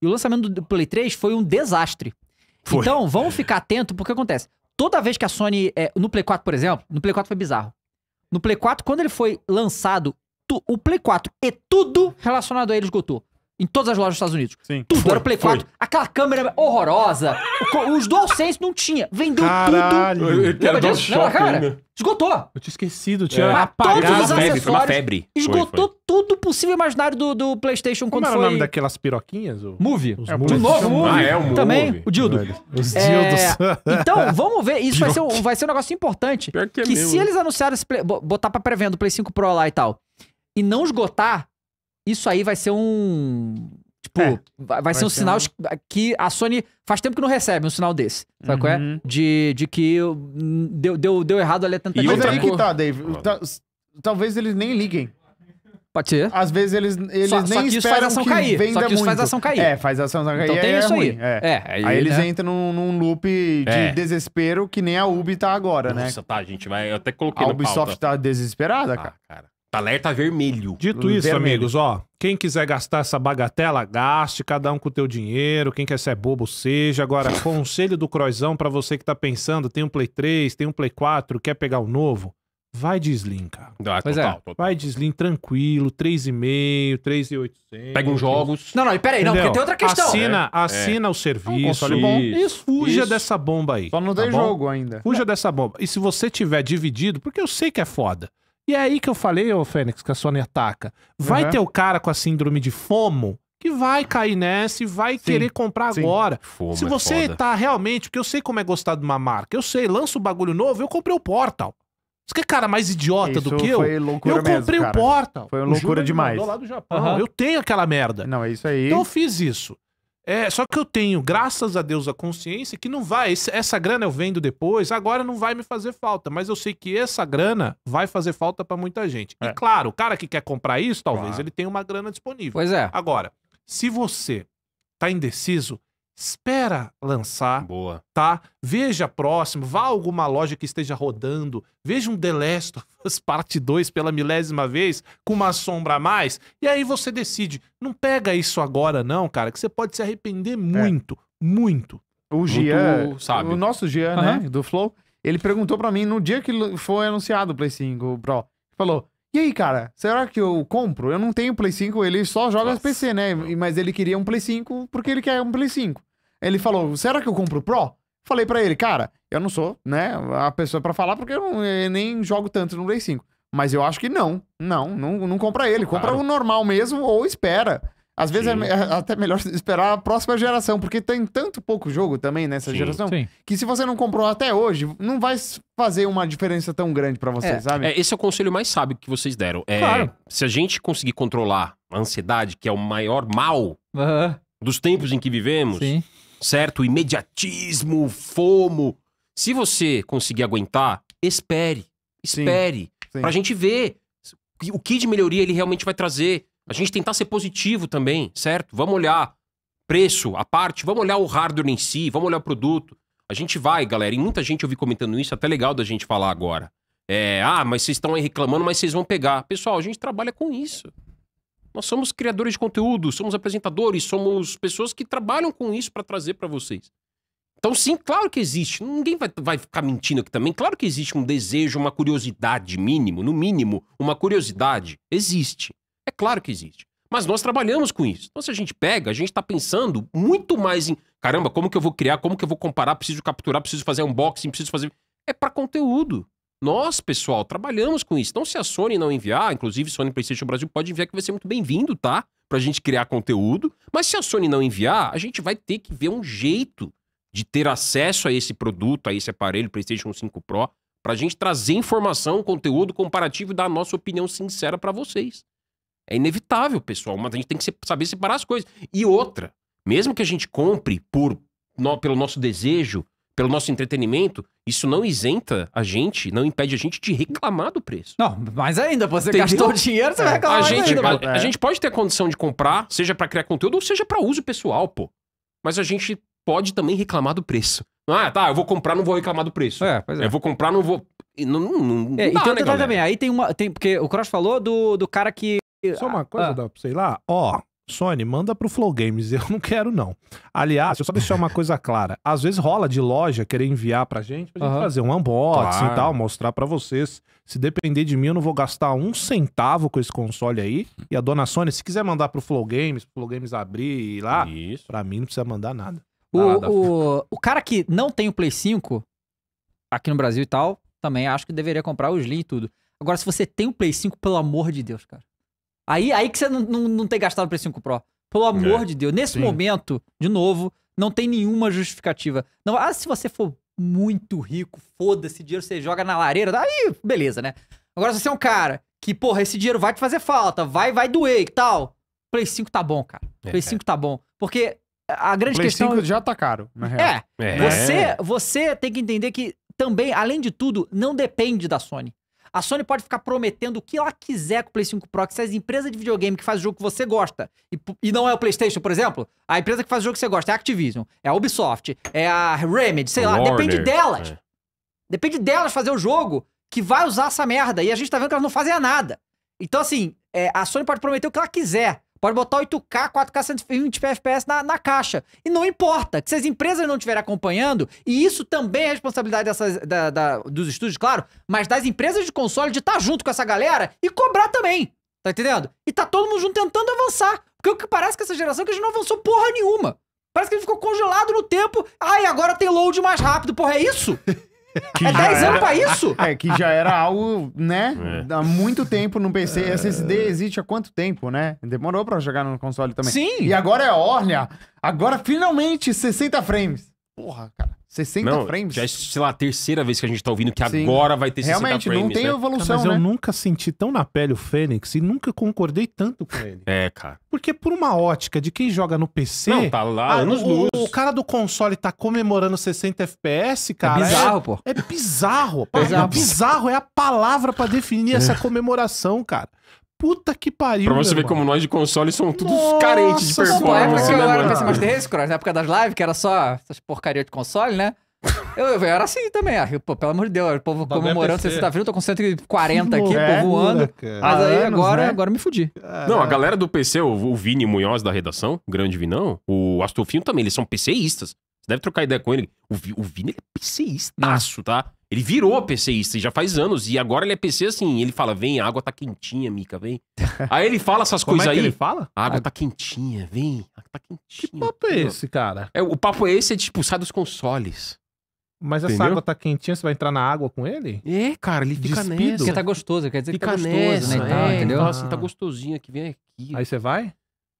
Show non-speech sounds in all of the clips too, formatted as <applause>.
E o lançamento do Play 3 foi um desastre. Foi. Então, vamos ficar atento porque acontece. Toda vez que a Sony. É, no Play 4, por exemplo, no Play 4 foi bizarro. No Play 4, quando ele foi lançado, tu, o Play 4 e tudo relacionado a ele esgotou. Em todas as lojas dos Estados Unidos. Sim. Tudo. era o Play 4. Foi. Aquela câmera horrorosa. Os DualSense não tinha. Vendeu Caralho. tudo. Eu, cara? Esgotou. Eu tinha esquecido. Tinha é. apagado. Foi uma, foi uma febre. Esgotou foi, tudo possível imaginário do, do PlayStation Como quando era foi... o nome daquelas piroquinhas? O... Movie. Os é, de novo, Movie. Ah, é, o Também. O Dildo. Os é, Dildos. É... <laughs> então, vamos ver. Isso vai ser, um, vai ser um negócio importante. Pior que é que mesmo. se eles anunciarem esse play... botar pra pré-venda o Play 5 Pro lá e tal, e não esgotar, isso aí vai ser um. Tipo, é, vai, vai, ser um ser sinal um... que a Sony faz tempo que não recebe um sinal desse. Sabe uhum. qual é? Uhum. De, de que deu, deu, deu errado ali a tentativa. Mas aí que tá, Dave. Tá, talvez eles nem liguem. Pode ser. Às vezes eles, eles só, nem só que esperam faz ação que cair. venda só que muito. faz ação cair. É, faz ação cair. Então tem é, isso aí. É. É, aí. aí. Né? eles né? entram num, num loop de é. desespero que nem a Ubi tá agora, Nossa, né? Nossa, tá, gente, mas eu até coloquei A Ubisoft pauta. tá desesperada, ah, cara. cara. Alerta vermelho. Dito vermelho. isso, amigos, ó, quem quiser gastar essa bagatela, gaste, cada um com o teu dinheiro, quem quer ser bobo, seja. Agora, <laughs> conselho do Croizão para você que tá pensando, tem um Play 3, tem um Play 4, quer pegar o um novo, vai de Slim, cara. Ah, pois é. total, é. total. Vai de Slim tranquilo, 3,5, 3,800. Pega uns jogos. Não, não, e peraí, não, porque tem outra questão. Assina, é, assina é. o serviço. Um bom. Isso, fuja isso. dessa bomba aí. Só não tem tá jogo ainda. Fuja dessa bomba. E se você tiver dividido, porque eu sei que é foda. E é aí que eu falei, ô Fênix, que a Sony ataca. Vai uhum. ter o cara com a síndrome de FOMO que vai cair nessa e vai sim, querer comprar sim. agora. Se é você é tá realmente, porque eu sei como é gostar de uma marca, eu sei, lança um bagulho novo, eu comprei o Portal. Você quer cara mais idiota isso do que eu? eu comprei mesmo, o Portal. Foi uma loucura demais. do Japão. Uhum. Eu tenho aquela merda. Não, é isso aí. Então eu fiz isso. É, só que eu tenho, graças a Deus, a consciência que não vai, essa grana eu vendo depois, agora não vai me fazer falta, mas eu sei que essa grana vai fazer falta para muita gente. É. E claro, o cara que quer comprar isso, talvez claro. ele tenha uma grana disponível. Pois é. Agora, se você tá indeciso, espera lançar. Boa. Tá? Veja próximo, vá a alguma loja que esteja rodando, veja um The Last of Us <laughs> Parte 2 pela milésima vez, com uma sombra a mais, e aí você decide. Não pega isso agora não, cara, que você pode se arrepender muito, é. muito. O Gian, sabe. o nosso Gian, uhum. né, do Flow, ele perguntou para mim no dia que foi anunciado o Play 5 Pro, falou... E aí, cara, será que eu compro? Eu não tenho Play 5, ele só joga Nossa. PC, né? Mas ele queria um Play 5 porque ele quer um Play 5. Ele falou: será que eu compro o Pro? Falei para ele, cara, eu não sou, né, a pessoa para falar, porque eu, não, eu, eh, nem jogo tanto no Play 5. Mas eu acho que não. Não, não, não compra ele. Compra o normal mesmo ou espera. Às vezes é, é, até melhor <laughs> esperar a próxima geração, porque tem tanto pouco jogo também nessa sim, geração, sim. que se você não comprou até hoje, não vai fazer uma diferença tão grande para você, é, sabe? É, esse é o conselho mais sábio que vocês deram. É, claro. Se a gente conseguir controlar a ansiedade, que é o maior mal dos tempos em que vivemos, sim certo? Imediatismo, fomo. Se você conseguir aguentar, espere. Espere. Sim, sim. Pra gente ver o que de melhoria ele realmente vai trazer. A gente tentar ser positivo também, certo? Vamos olhar preço, a parte, vamos olhar o hardware em si, vamos olhar o produto. A gente vai, galera, e muita gente eu vi comentando isso, até legal da gente falar agora. É, ah, mas vocês estão aí reclamando, mas vocês vão pegar. Pessoal, a gente trabalha com isso. Nós somos criadores de conteúdo, somos apresentadores, somos pessoas que trabalham com isso para trazer para vocês. Então, sim, claro que existe. Ninguém vai, vai ficar mentindo aqui também. Claro que existe um desejo, uma curiosidade mínimo, no mínimo, uma curiosidade. Existe. É claro que existe. Mas nós trabalhamos com isso. Então, se a gente pega, a gente está pensando muito mais em caramba, como que eu vou criar, como que eu vou comparar, preciso capturar, preciso fazer unboxing, preciso fazer. É para conteúdo. Nós, pessoal, trabalhamos com isso. Então, se a Sony não enviar, inclusive Sony PlayStation Brasil pode enviar, que vai ser muito bem-vindo, tá? Pra gente criar conteúdo. Mas se a Sony não enviar, a gente vai ter que ver um jeito de ter acesso a esse produto, a esse aparelho, PlayStation 5 Pro, pra gente trazer informação, conteúdo comparativo e dar a nossa opinião sincera para vocês. É inevitável, pessoal, mas a gente tem que saber separar as coisas. E outra, mesmo que a gente compre por, no, pelo nosso desejo, pelo nosso entretenimento, isso não isenta a gente, não impede a gente de reclamar do preço. Não, mas ainda, você Entendeu? gastou dinheiro, você vai é. reclamar a gente, ainda, a, é. a, gente pode ter a condição de comprar, seja para criar conteúdo ou seja para uso pessoal, pô. Mas a gente pode também reclamar do preço. Ah, tá, eu vou comprar, não vou reclamar do preço. É, pois é. Eu vou comprar, não vou... Não, não, não é, dá, então, né, também, aí tem uma... Tem, porque o Cross falou do, do cara que... Só uma ah, coisa, ah. dá pra sei lá. Ó, Sony, manda pro Flow Games, <laughs> eu não quero não. Aliás, deixa eu só deixar é uma coisa clara. Às vezes rola de loja querer enviar pra gente, pra gente uhum. fazer um unboxing claro. e tal, mostrar para vocês. Se depender de mim, eu não vou gastar um centavo com esse console aí. E a dona Sony, se quiser mandar pro Flow Games, pro Flow Games abrir e lá, Isso. pra mim não precisa mandar nada. O, nada. O, o cara que não tem o Play 5 aqui no Brasil e tal, também acho que deveria comprar o Slim e tudo. Agora, se você tem o Play 5, pelo amor de Deus, cara Aí, aí que você não, não, não tem gastado o Play 5 Pro. Pelo é. amor é. de Deus. Nesse Sim. momento, de novo, não tem nenhuma justificativa. Não, ah, se você for muito rico, foda se dinheiro, você joga na lareira, aí beleza, né? Agora, se você é um cara que, porra, esse dinheiro vai te fazer falta, vai, vai doer e tal, Play 5 tá bom, cara. É. Play 5 tá bom. Porque a grande Play questão... Play 5 já tá caro, na real. É. é. Você, você tem que entender que também, além de tudo, não depende da Sony. A Sony pode ficar prometendo o que ela quiser com o PlayStation 5 Pro, que se as empresas de videogame que faz o jogo que você gosta, e, e não é o PlayStation, por exemplo, a empresa que faz o jogo que você gosta é a Activision, é a Ubisoft, é a Remedy, sei lá, Warner. depende delas. É. Depende delas fazer o jogo que vai usar essa merda. E a gente tá vendo que elas não fazem nada. Então, assim, é, a Sony pode prometer o que ela quiser. Pode botar 8K, 4K, 120 FPS na, na caixa. E não importa. Que se as empresas não estiverem acompanhando, e isso também é responsabilidade dessas, da, da, dos estúdios, claro, mas das empresas de console de estar tá junto com essa galera e cobrar também. Tá entendendo? E tá todo mundo junto tentando avançar. Porque o que parece que essa geração é que a gente não avançou porra nenhuma. Parece que ele ficou congelado no tempo. Ai, agora tem load mais rápido. Porra, é isso? Que é 10 anos pra isso? <laughs> É, que já era algo, né? É. Há muito tempo no PC. É. SSD existe há quanto tempo, né? Demorou pra jogar no console também. Sim! E agora é, olha, agora finalmente 60 frames. Porra, cara. 60 não, frames? Já é, sei lá, a terceira vez que a gente tá ouvindo que Sim. agora vai ter Realmente, 60 frames. Realmente, não tem né? evolução, ah, Mas né? eu nunca senti tão na pele o Fênix e nunca concordei tanto com ele. É, cara. Porque por uma ótica de quem joga no PC... Não, tá lá, ah, anos o, o, cara do console tá comemorando 60 FPS, é cara. É bizarro, é, pô. É bizarro. é bizarro. É a palavra para definir essa é. comemoração, cara. Puta que pariu. Pra você ver como nós de console somos todos Nossa, carentes de performance. Né, época eu era mano? PC Master na época das lives, que era só essas porcarias de console, né? Eu, eu era assim também, ah, pô, pelo amor de Deus, o povo tá comemorando comemorando tá sexta-feira, eu tô com 140 aqui, é, voando. Mas aí anos, agora, né? agora me fudi. Não, a galera do PC, o, o Vini Munhoz da redação, grande Vinão, o Astolfinho também, eles são PCistas deve trocar ideia com ele. O, o Vini ele é PCistaço, tá? Ele virou PCista já faz anos. E agora ele é PC assim. Ele fala: vem, a água tá quentinha, Mica, vem. <laughs> aí ele fala essas é coisas é aí. ele fala? A água a... tá quentinha, vem. A água tá quentinha. Que papo é esse, cara? É, o papo é esse, é tipo, sai dos consoles. Mas Entendeu? essa água tá quentinha, você vai entrar na água com ele? É, cara, ele fica Despido. nessa. Porque tá gostoso, quer dizer fica que tá gostoso, né, nessa, né? É, entendeu? Nossa, tá ah. gostosinho aqui, vem aqui. Aí você vai?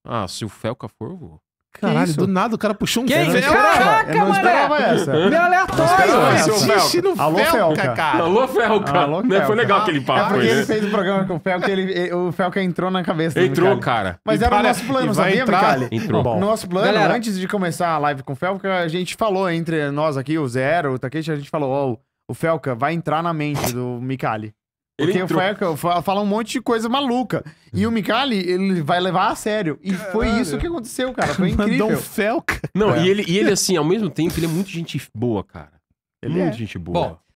Ah, se o Felca for, eu vou. Caralho, do nada o cara puxou um Quem? Fel? Caraca, eu não esperava mané. essa. Meu aleatório. Existe no Alô, Felca, cara. cara. Alô, Felca. Alô, é Felca. Foi legal aquele é papo. É porque né? ele fez o programa com o Felca ele, o Felca entrou na cabeça Entrou, cara. Mas e era o nosso plano, sabia, entrar... Micali? Entrou. Bom. Nosso plano, Galera, antes de começar a live com o Felca, a gente falou entre nós aqui, o Zero, o Takeshi, a gente falou, ó, oh, o Felca vai entrar na mente do Micali. Ele Porque entrou. o fala um monte de coisa maluca. E o Mikali, ele vai levar a sério. E Caralho. foi isso que aconteceu, cara. Foi <laughs> incrível. Mandou um felca. Não, é. e, ele, e ele, assim, ao mesmo tempo, ele é muito gente boa, cara. Ele é hum. muito gente boa. Bom,